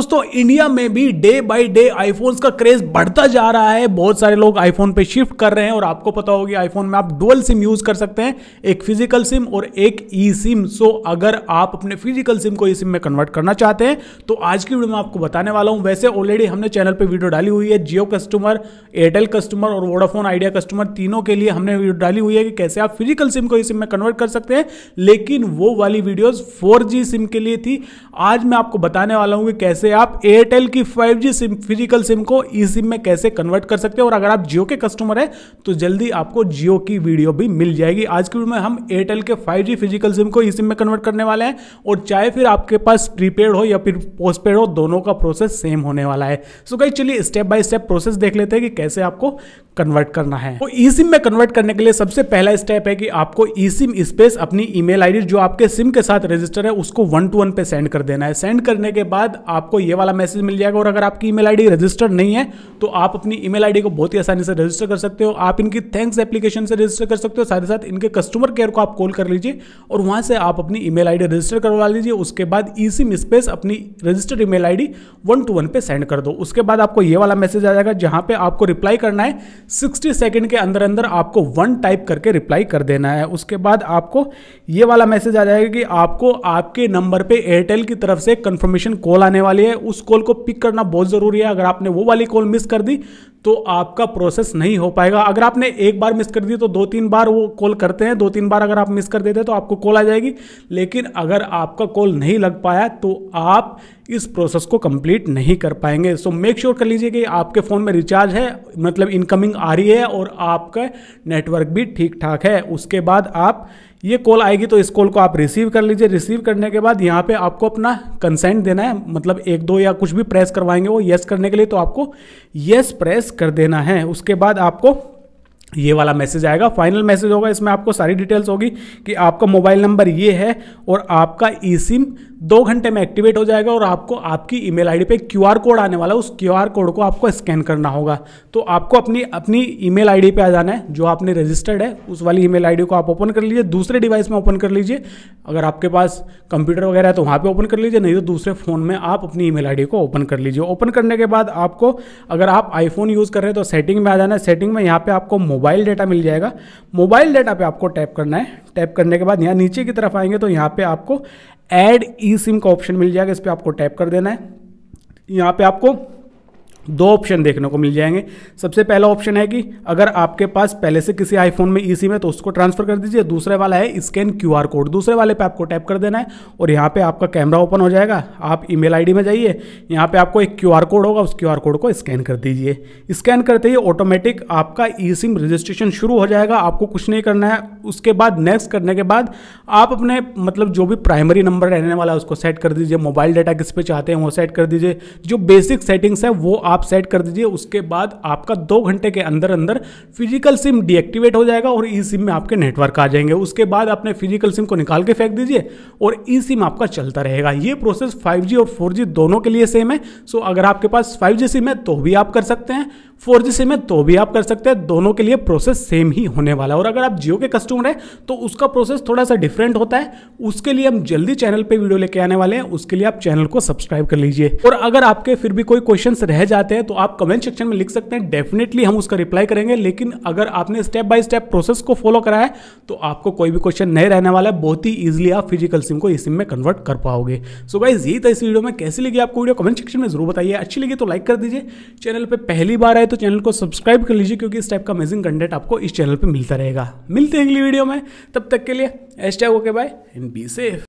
दोस्तों इंडिया में भी डे बाय डे आईफोन्स का क्रेज बढ़ता जा रहा है बहुत सारे लोग आईफोन पे शिफ्ट कर रहे हैं और आपको पता होगी आईफोन में आप डुअल सिम यूज कर सकते हैं एक फिजिकल सिम और एक ई सिम सो अगर आप अपने फिजिकल सिम को ई सिम में कन्वर्ट करना चाहते हैं तो आज की वीडियो में आपको बताने वाला हूं वैसे ऑलरेडी हमने चैनल पर वीडियो डाली हुई है जियो कस्टमर एयरटेल कस्टमर और वोडाफोन आइडिया कस्टमर तीनों के लिए हमने वीडियो डाली हुई है कि कैसे आप फिजिकल सिम को ई सिम में कन्वर्ट कर सकते हैं लेकिन वो वाली वीडियोज फोर सिम के लिए थी आज मैं आपको बताने वाला हूँ कि कैसे से आप एयरटेल की 5G सिम फिजिकल सिम को ई e सिम में कैसे कन्वर्ट कर सकते हैं और अगर आप जियो के कस्टमर हैं तो जल्दी आपको जियो की वीडियो भी मिल जाएगी आज की वीडियो में हम एयरटेल के 5G फिजिकल सिम को ई e सिम में कन्वर्ट करने वाले हैं और चाहे फिर आपके पास प्रीपेड हो या फिर पोस्टपेड हो दोनों का प्रोसेस सेम होने वाला है सो कहीं चलिए स्टेप बाय स्टेप प्रोसेस देख लेते हैं कि कैसे आपको कन्वर्ट करना है तो ई सिम में कन्वर्ट करने के लिए सबसे पहला स्टेप है कि आपको ई सिम स्पेस अपनी ईमेल आईडी जो आपके सिम के साथ रजिस्टर है उसको वन टू वन पे सेंड कर देना है सेंड करने के बाद आपको ये वाला मैसेज मिल जाएगा और अगर आपकी ईमेल आईडी रजिस्टर्ड नहीं है तो आप अपनी ई मेल को बहुत ही आसानी से रजिस्टर कर सकते हो आप इनकी थैंक्स एप्लीकेशन से रजिस्टर कर सकते हो साथ ही साथ इनके कस्टमर केयर को आप कॉल कर लीजिए और वहां से आप अपनी ई मेल रजिस्टर करवा लीजिए उसके बाद ई सिम स्पेस अपनी registered E I D one two one पे सेंड कर दो उसके बाद आपको ये वाला मैसेज आ जाएगा जहां पे आपको रिप्लाई करना है 60 सेकंड के अंदर अंदर आपको वन टाइप करके रिप्लाई कर देना है उसके बाद आपको ये वाला मैसेज आ जाएगा कि आपको आपके नंबर पे एयरटेल की तरफ से कंफर्मेशन कॉल आने वाली है उस कॉल को पिक करना बहुत ज़रूरी है अगर आपने वो वाली कॉल मिस कर दी तो आपका प्रोसेस नहीं हो पाएगा अगर आपने एक बार मिस कर दी तो दो तीन बार वो कॉल करते हैं दो तीन बार अगर आप मिस कर देते हैं तो आपको कॉल आ जाएगी लेकिन अगर आपका कॉल नहीं लग पाया तो आप इस प्रोसेस को कंप्लीट नहीं कर पाएंगे सो मेक श्योर कर लीजिए कि आपके फ़ोन में रिचार्ज है मतलब इनकमिंग आ रही है और आपका नेटवर्क भी ठीक ठाक है उसके बाद आप ये कॉल आएगी तो इस कॉल को आप रिसीव कर लीजिए रिसीव करने के बाद यहाँ पे आपको अपना कंसेंट देना है मतलब एक दो या कुछ भी प्रेस करवाएंगे वो येस करने के लिए तो आपको यस प्रेस कर देना है उसके बाद आपको ये वाला मैसेज आएगा फाइनल मैसेज होगा इसमें आपको सारी डिटेल्स होगी कि आपका मोबाइल नंबर ये है और आपका ई सिम दो घंटे में एक्टिवेट हो जाएगा और आपको आपकी ईमेल आईडी पे क्यूआर कोड आने वाला उस क्यूआर कोड को आपको स्कैन करना होगा तो आपको अपनी अपनी ईमेल आईडी पे आ जाना है जो आपने रजिस्टर्ड है उस वाली ईमेल आईडी को आप ओपन कर लीजिए दूसरे डिवाइस में ओपन कर लीजिए अगर आपके पास कंप्यूटर वगैरह है तो वहाँ पर ओपन कर लीजिए नहीं तो दूसरे फ़ोन में आप अपनी ई मेल को ओपन कर लीजिए ओपन करने के बाद आपको अगर आप आईफोन यूज़ कर रहे हैं तो सेटिंग में आ जाना है सेटिंग में यहाँ पर आपको मोबाइल डाटा मिल जाएगा मोबाइल डाटा पे आपको टैप करना है टैप करने के बाद यहाँ नीचे की तरफ आएंगे तो यहाँ पे आपको ऐड ई सिम का ऑप्शन मिल जाएगा इस पर आपको टैप कर देना है यहाँ पे आपको दो ऑप्शन देखने को मिल जाएंगे सबसे पहला ऑप्शन है कि अगर आपके पास पहले से किसी आईफोन में ई e में तो उसको ट्रांसफर कर दीजिए दूसरे वाला है स्कैन क्यू कोड दूसरे वाले पे आपको टैप कर देना है और यहाँ पे आपका कैमरा ओपन हो जाएगा आप ईमेल आईडी में जाइए यहाँ पे आपको एक क्यू कोड होगा उस क्यू कोड को स्कैन कर दीजिए स्कैन करते ही ऑटोमेटिक आपका ई सिम रजिस्ट्रेशन शुरू हो जाएगा आपको कुछ नहीं करना है उसके बाद नेक्स्ट करने के बाद आप अपने मतलब जो भी प्राइमरी नंबर रहने वाला है उसको सेट कर दीजिए मोबाइल डाटा किस पे चाहते हैं वो सेट कर दीजिए जो बेसिक सेटिंग्स है वो आप आप सेट कर दीजिए उसके बाद आपका दो घंटे के अंदर अंदर फिजिकल सिम डिएक्टिवेट हो जाएगा और ई e सिम में आपके नेटवर्क आ जाएंगे उसके बाद आपने फिजिकल सिम को निकाल के फेंक दीजिए और ई e सिम आपका चलता रहेगा ये प्रोसेस 5G और 4G दोनों के लिए सेम है सो अगर आपके पास 5G सिम है तो भी आप कर सकते हैं 4G सिम है तो भी आप कर सकते हैं दोनों के लिए प्रोसेस सेम ही होने वाला है और अगर आप जियो के कस्टमर हैं तो उसका प्रोसेस थोड़ा सा डिफरेंट होता है उसके लिए हम जल्दी चैनल पर वीडियो लेके आने वाले हैं उसके लिए आप चैनल को सब्सक्राइब कर लीजिए और अगर आपके फिर भी कोई क्वेश्चन रह जाते चाहते हैं तो आप कमेंट सेक्शन में लिख सकते हैं डेफिनेटली हम उसका रिप्लाई करेंगे लेकिन अगर आपने स्टेप बाय स्टेप प्रोसेस को फॉलो करा है तो आपको कोई भी क्वेश्चन नहीं रहने वाला है बहुत ही ईजिली आप फिजिकल सिम को इस सिम में कन्वर्ट कर पाओगे सो गाइज यही था इस वीडियो में कैसी लगी आपको वीडियो कमेंट सेक्शन में जरूर बताइए अच्छी लगी तो लाइक कर दीजिए चैनल पर पहली बार आए तो चैनल को सब्सक्राइब कर लीजिए क्योंकि इस टाइप का अमेजिंग कंटेंट आपको इस चैनल पर मिलता रहेगा मिलते हैं अगली वीडियो में तब तक के लिए एस्टैग okay bye and be safe